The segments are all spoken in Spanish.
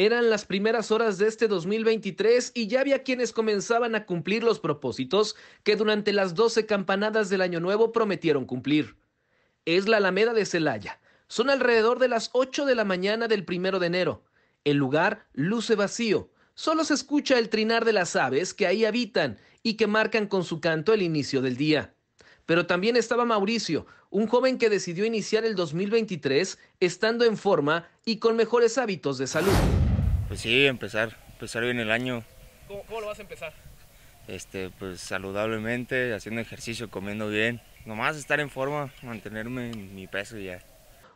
Eran las primeras horas de este 2023 y ya había quienes comenzaban a cumplir los propósitos que durante las 12 campanadas del Año Nuevo prometieron cumplir. Es la Alameda de Celaya. Son alrededor de las 8 de la mañana del primero de enero. El lugar luce vacío. Solo se escucha el trinar de las aves que ahí habitan y que marcan con su canto el inicio del día. Pero también estaba Mauricio, un joven que decidió iniciar el 2023 estando en forma y con mejores hábitos de salud. Pues sí, empezar, empezar bien el año. ¿Cómo, lo vas a empezar? Este, pues saludablemente, haciendo ejercicio, comiendo bien. Nomás estar en forma, mantenerme en mi peso ya.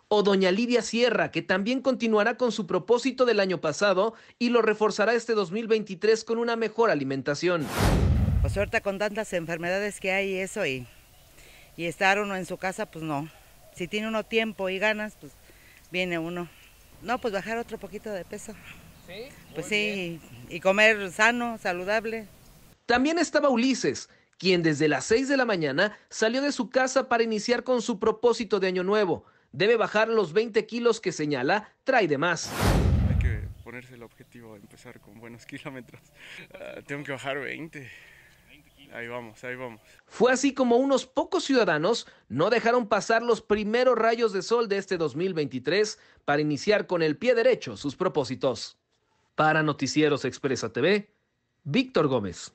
O doña Lidia Sierra, que también continuará con su propósito del año pasado y lo reforzará este 2023 con una mejor alimentación. Pues ahorita con tantas enfermedades que hay eso y, y estar uno en su casa, pues no. Si tiene uno tiempo y ganas, pues viene uno. No, pues bajar otro poquito de peso. Pues sí, y comer sano, saludable. También estaba Ulises, quien desde las 6 de la mañana salió de su casa para iniciar con su propósito de año nuevo. Debe bajar los 20 kilos que señala, trae de más. Hay que ponerse el objetivo de empezar con buenos kilómetros. Ah, tengo que bajar 20. Ahí vamos, ahí vamos. Fue así como unos pocos ciudadanos no dejaron pasar los primeros rayos de sol de este 2023 para iniciar con el pie derecho sus propósitos. Para Noticieros Expresa TV, Víctor Gómez.